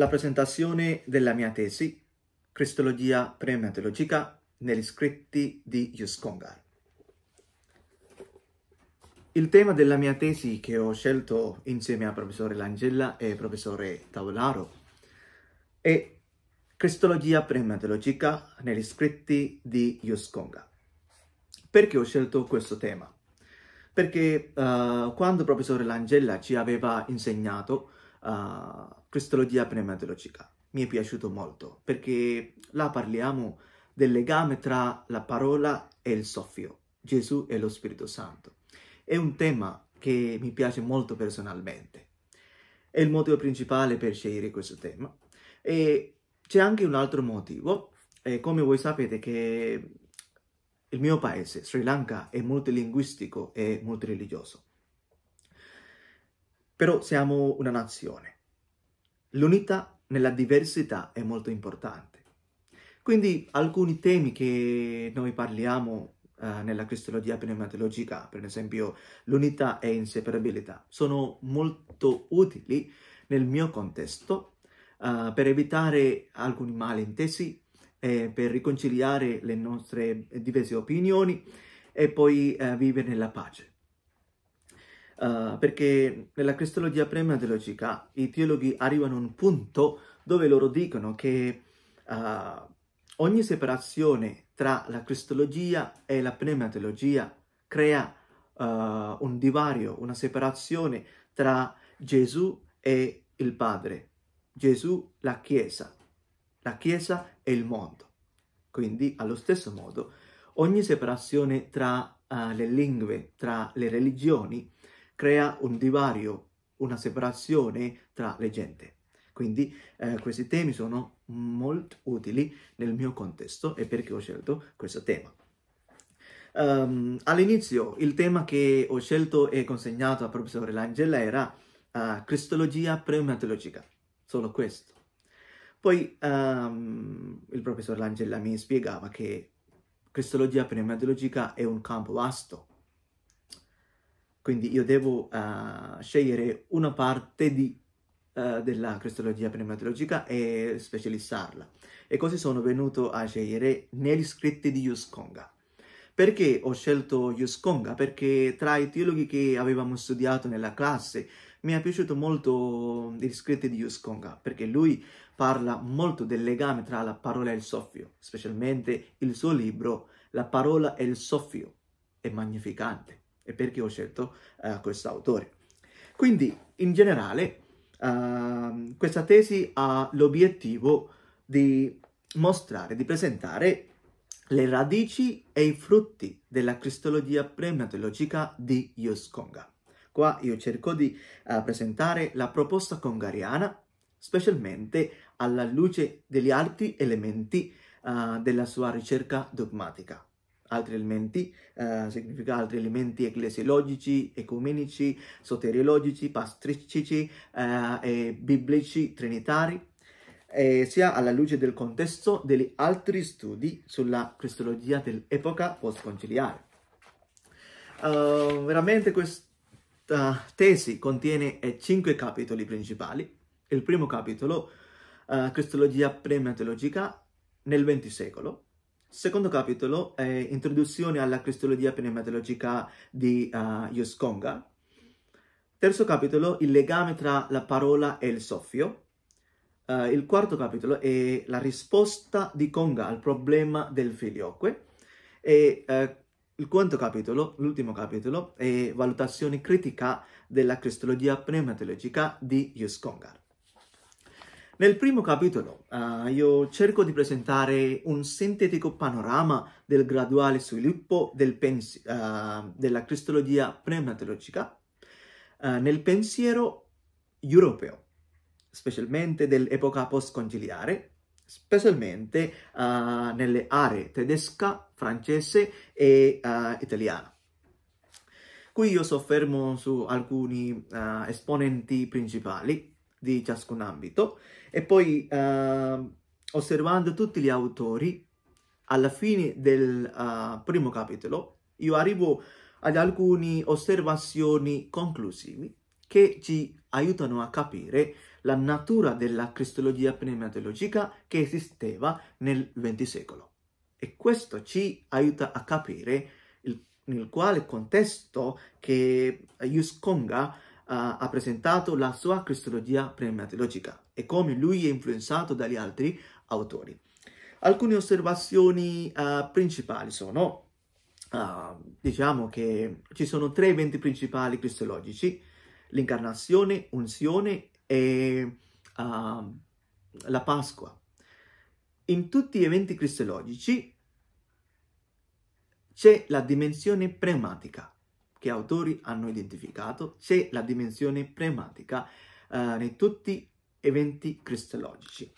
la presentazione della mia tesi, Cristologia Premiatologica, negli scritti di Yuskongar. Il tema della mia tesi che ho scelto insieme a professore Langella e professore Taularo è Cristologia Premiatologica negli scritti di Yuskongar. Perché ho scelto questo tema? Perché uh, quando professore Langella ci aveva insegnato cristologia ah, pneumatologica. Mi è piaciuto molto perché là parliamo del legame tra la parola e il soffio, Gesù e lo Spirito Santo. È un tema che mi piace molto personalmente. È il motivo principale per scegliere questo tema. E c'è anche un altro motivo. E eh, come voi sapete che il mio paese, Sri Lanka, è multilinguistico e multireligioso però siamo una nazione. L'unità nella diversità è molto importante. Quindi alcuni temi che noi parliamo eh, nella cristologia pneumatologica, per esempio l'unità e inseparabilità, sono molto utili nel mio contesto eh, per evitare alcuni malintesi, eh, per riconciliare le nostre diverse opinioni e poi eh, vivere nella pace uh, perché nella cristologia pneumatologica i teologi arrivano a un punto dove loro dicono che uh, ogni separazione tra la cristologia e la pneumatologia crea uh, un divario, una separazione tra Gesù e il Padre, Gesù la Chiesa, la Chiesa e il mondo. Quindi, allo stesso modo, ogni separazione tra uh, le lingue, tra le religioni, crea un divario, una separazione tra le gente. Quindi eh, questi temi sono molto utili nel mio contesto e perché ho scelto questo tema. Um, all'inizio il tema che ho scelto e consegnato al professore Langella era uh, Cristologia pneumatologica, solo questo. Poi um, il professor Langella mi spiegava che Cristologia pneumatologica è un campo vasto, quindi io devo uh, scegliere una parte di, uh, della cristologia pneumatologica e specializzarla. E così sono venuto a scegliere negli scritti di Yuskonga. Perché ho scelto Yuskonga? Perché tra i teologhi che avevamo studiato nella classe mi è piaciuto molto gli scritti di Yuskonga, perché lui parla molto del legame tra la parola e il soffio, specialmente il suo libro La parola e il soffio è magnificante e perché ho scelto uh, questo autore. Quindi, in generale, uh, questa tesi ha l'obiettivo di mostrare, di presentare le radici e i frutti della cristologia pneumatologica di Yus Konga. Qua io cerco di uh, presentare la proposta congariana, specialmente alla luce degli altri elementi uh, della sua ricerca dogmatica altri elementi, eh, significa altri elementi ecclesiologici, ecumenici, soteriologici, pastristici eh, e biblici trinitari, eh, sia alla luce del contesto degli altri studi sulla cristologia dell'epoca postconciliare. Uh, veramente questa tesi contiene eh, cinque capitoli principali. Il primo capitolo, uh, Cristologia prematologica nel XX secolo, Secondo capitolo è Introduzione alla Cristologia pneumatologica di uh, eh, Yoskonga. Terzo capitolo, il legame tra la parola e il soffio. Uh, il quarto capitolo è la risposta di Conga al problema del filioque. E uh, il quinto capitolo, l'ultimo capitolo, è Valutazione critica della Cristologia pneumatologica di Yuskongar. Nel primo capitolo uh, io cerco di presentare un sintetico panorama del graduale sviluppo del pens- uh, ah, della cristologia pneumatologica uh, nel pensiero europeo, specialmente dell'epoca post-conciliare, specialmente nelle aree tedesca, francese e italiana. Qui io soffermo su alcuni esponenti principali di ciascun ambito. E poi, eh, osservando tutti gli autori, alla fine del eh, primo capitolo, io arrivo ad alcune osservazioni conclusive che ci aiutano a capire la natura della cristologia pneumatologica che esisteva nel XX secolo. E questo ci aiuta a capire il, nel quale contesto che Yuskonga ha presentato la sua cristologia prematologica e come lui è influenzato dagli altri autori. Alcune osservazioni uh, principali sono, uh, diciamo che ci sono tre eventi principali cristologici, l'incarnazione, unzione e uh, la Pasqua. In tutti gli eventi cristologici c'è la dimensione prematica, che autori hanno identificato, c'è la dimensione prematica eh, in tutti eventi cristologici.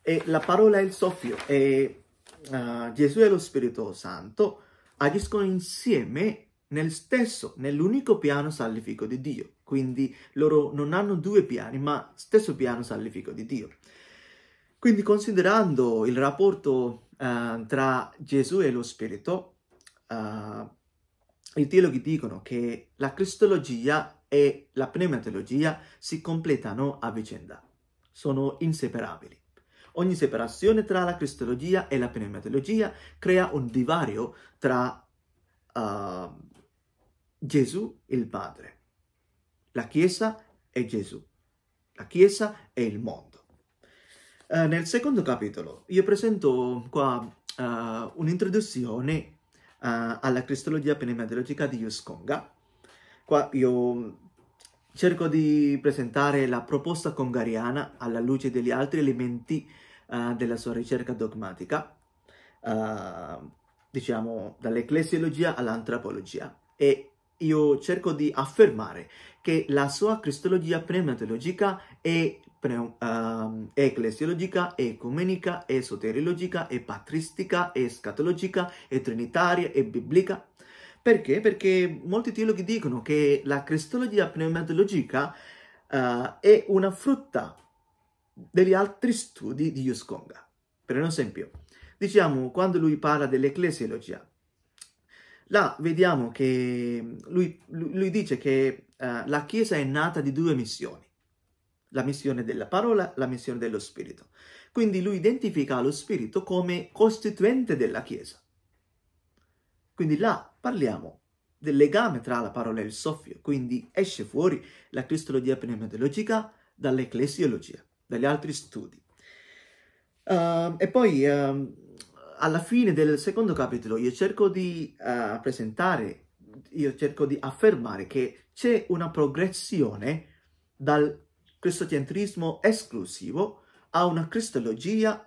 E la parola è il soffio e uh, Gesù e lo Spirito Santo agiscono insieme nel stesso, nell'unico piano salvifico di Dio. Quindi loro non hanno due piani, ma stesso piano salvifico di Dio. Quindi considerando il rapporto uh, tra Gesù e lo Spirito, uh, i teologhi dicono che la cristologia e la pneumatologia si completano a vicenda, sono inseparabili. Ogni separazione tra la cristologia e la pneumatologia crea un divario tra uh, Gesù e il Padre, la Chiesa e Gesù, la Chiesa e il mondo. Uh, nel secondo capitolo io presento qua uh, un'introduzione eh, alla cristologia pneumatologica di Yuskonga. Qua io mm, cerco di presentare la proposta congariana alla luce degli altri elementi uh, della sua ricerca dogmatica, uh, diciamo dall'ecclesiologia all'antropologia. E io cerco di affermare che la sua cristologia pneumatologica è Ehm, ecclesiologica, ecumenica, esoteriologica, epatristica, escatologica, e trinitaria, e biblica. Perché? Perché molti teologhi dicono che la cristologia pneumatologica uh, è una frutta degli altri studi di Yuskonga. Per un esempio, diciamo, quando lui parla dell'ecclesiologia, là vediamo che lui, lui dice che uh, la Chiesa è nata di due missioni la missione della parola, la missione dello spirito. Quindi lui identifica lo spirito come costituente della Chiesa. Quindi là parliamo del legame tra la parola e il soffio, quindi esce fuori la cristologia pneumatologica dall'ecclesiologia, dagli altri studi. Uh, e poi uh, alla fine del secondo capitolo io cerco di uh, presentare, io cerco di affermare che c'è una progressione dal cristocentrismo esclusivo a una cristologia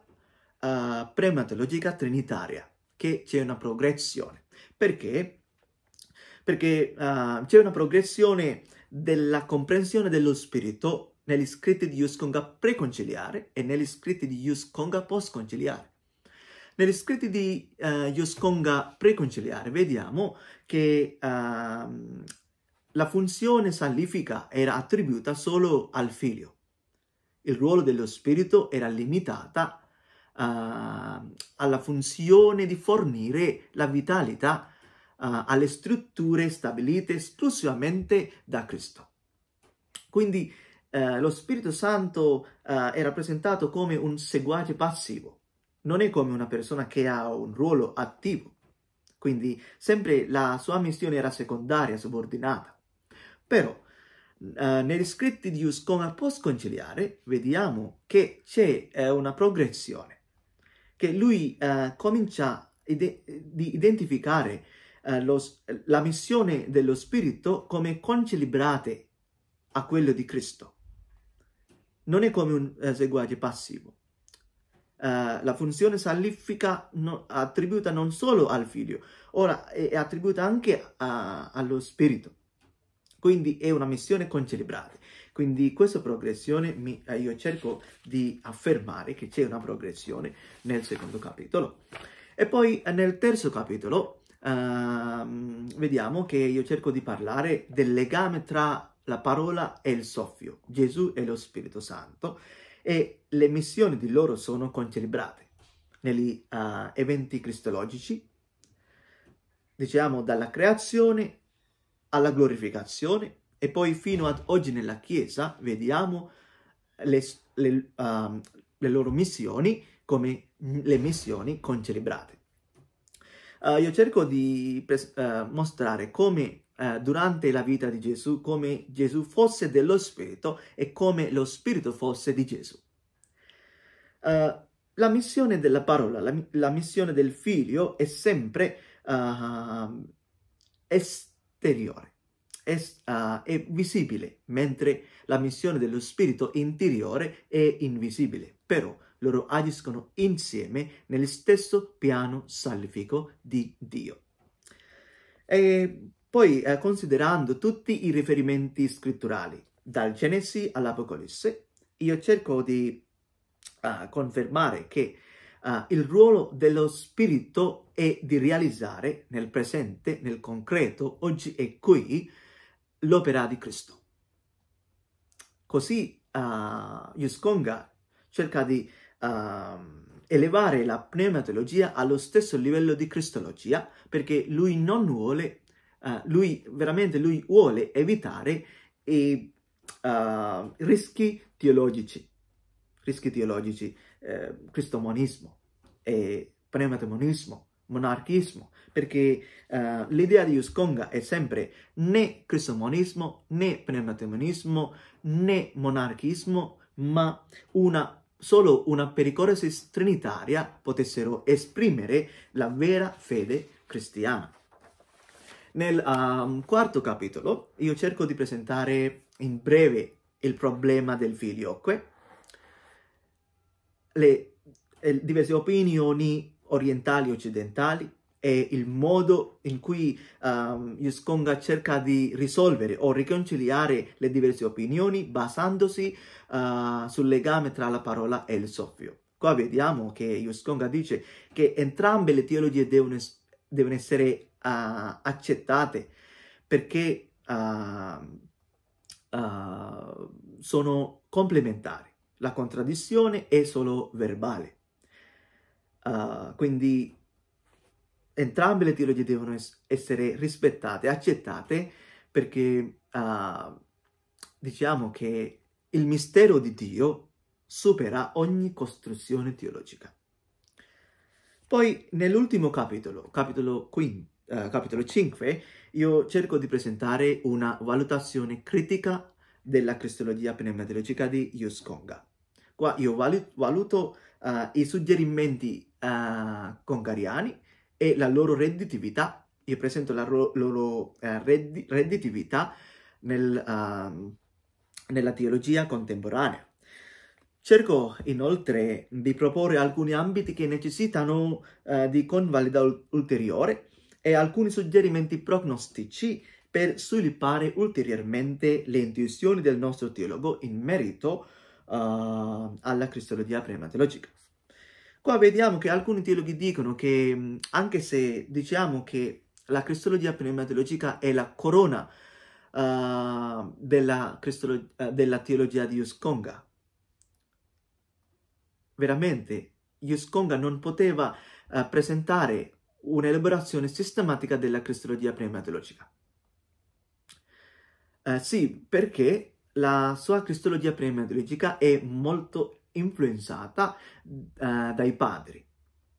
uh, eh, prematologica trinitaria, che c'è una progressione. Perché? Perché uh, c'è una progressione della comprensione dello spirito negli scritti di Ius preconciliare e negli scritti di Ius postconciliare. Negli scritti di uh, eh, Ius preconciliare vediamo che uh, la funzione salvifica era attribuita solo al figlio. Il ruolo dello spirito era limitata uh, alla funzione di fornire la vitalità uh, alle strutture stabilite esclusivamente da Cristo. Quindi uh, lo Spirito Santo è rappresentato come un seguace passivo, non è come una persona che ha un ruolo attivo. Quindi sempre la sua missione era secondaria, subordinata. Però eh, negli scritti di Uscona conciliare vediamo che c'è eh, una progressione, che lui eh, comincia ide di identificare eh, lo, la missione dello Spirito come concilibrate a quello di Cristo. Non è come un seguace passivo. Uh, la funzione salvifica no, attribuita non solo al figlio, ora è attribuita anche a, allo spirito. Quindi è una missione concelebrata. Quindi questa progressione mi, eh, io cerco di affermare che c'è una progressione nel secondo capitolo. E poi eh, nel terzo capitolo Uh, vediamo che io cerco di parlare del legame tra la parola e il soffio, Gesù e lo Spirito Santo, e le missioni di loro sono concelebrate negli uh, eventi cristologici, diciamo dalla creazione alla glorificazione e poi fino ad oggi nella Chiesa vediamo le, le, uh, le loro missioni come le missioni concelebrate. Uh, io cerco di pres- uh, mostrare come uh, durante la vita di Gesù, come Gesù fosse dello Spirito e come lo Spirito fosse di Gesù. Uh, la missione della parola, la, la, missione del figlio è sempre uh, est- esteriore è, uh, è visibile, mentre la missione dello spirito interiore è invisibile, però loro agiscono insieme nel stesso piano salvifico di Dio. E poi eh, considerando tutti i riferimenti scritturali, dal Genesi all'Apocalisse, io cerco di uh, confermare che Ah. il ruolo dello spirito è di realizzare nel presente, nel concreto, oggi e qui, l'opera di Cristo. Così uh, ah, Yuskonga cerca di uh, elevare la pneumatologia allo stesso livello di cristologia perché lui non vuole, uh, lui veramente lui vuole evitare i uh, rischi teologici, rischi teologici eh, cristomonismo e pneumatemonismo, monarchismo, perché eh, l'idea di Usconga è sempre né cristomonismo, né pneumatemonismo, né monarchismo, ma una solo una pericoresis trinitaria potessero esprimere la vera fede cristiana. Nel um, quarto capitolo io cerco di presentare in breve il problema del filioque, le eh, diverse opinioni orientali e occidentali e il modo in cui um, ehm, Yuskonga cerca di risolvere o riconciliare le diverse opinioni basandosi uh, sul legame tra la parola e il soffio. Qua vediamo che Yuskonga dice che entrambe le teologie devono, devono essere uh, accettate perché uh, sono complementari. La contraddizione è solo verbale. Uh, quindi entrambe le teologie devono es- essere rispettate, accettate, perché uh, diciamo che il mistero di Dio supera ogni costruzione teologica. Poi nell'ultimo capitolo, capitolo, quin- uh, capitolo 5, io cerco di presentare una valutazione critica della Cristologia pneumatologica di Yuskonga. Qua io valuto uh, i suggerimenti uh, congariani e la loro redditività. Io presento la loro uh, reddi redditività nel, ehm, nella teologia contemporanea. Cerco inoltre di proporre alcuni ambiti che necessitano di convalida ulteriore e alcuni suggerimenti prognostici per sviluppare ulteriormente le intuizioni del nostro teologo in merito uh, alla cristologia prematologica. Qua vediamo che alcuni teologhi dicono che, anche se diciamo che la cristologia prematologica è la corona uh, della, cristolo- eh, della, teologia di Usconga, veramente Usconga non poteva uh, presentare un'elaborazione sistematica della cristologia prematologica. Eh, sì, perché la sua cristologia pneumatologica è molto influenzata eh, dai padri,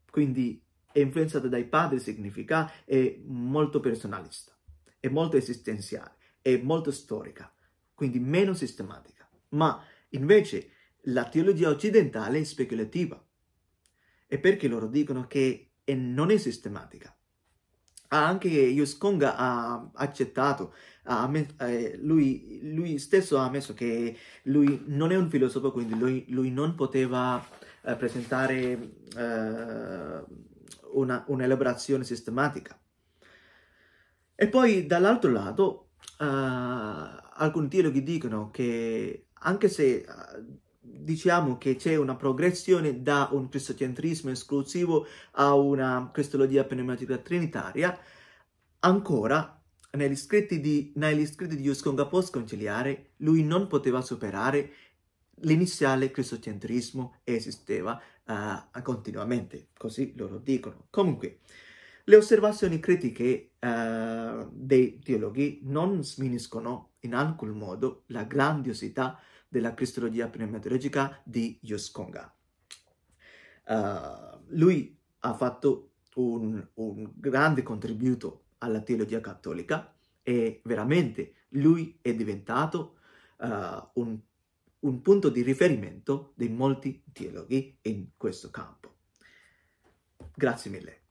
quindi è influenzata dai padri significa è molto personalista, è molto esistenziale, è molto storica, quindi meno sistematica. Ma invece la teologia occidentale è speculativa, e perché loro dicono che non è sistematica, anche Yus Kong ha accettato, ha eh, lui, lui, stesso ha ammesso che lui non è un filosofo, quindi lui, lui non poteva eh, presentare eh, un'elaborazione sistematica. E poi dall'altro lato eh, alcuni teologhi dicono che anche se eh, diciamo che c'è una progressione da un cristocentrismo esclusivo a una cristologia pneumatica trinitaria, ancora negli scritti di, negli scritti di Usconga post-conciliare lui non poteva superare l'iniziale cristocentrismo e esisteva uh, continuamente, così loro dicono. Comunque, le osservazioni critiche uh, dei teologhi non sminiscono in alcun modo la grandiosità uh, della Cristologia pneumatologica di Yoskonga. Uh, eh, lui ha fatto un, un grande contributo alla teologia cattolica e veramente lui è diventato uh, un, un, punto di riferimento di molti teologhi in questo campo. Grazie mille.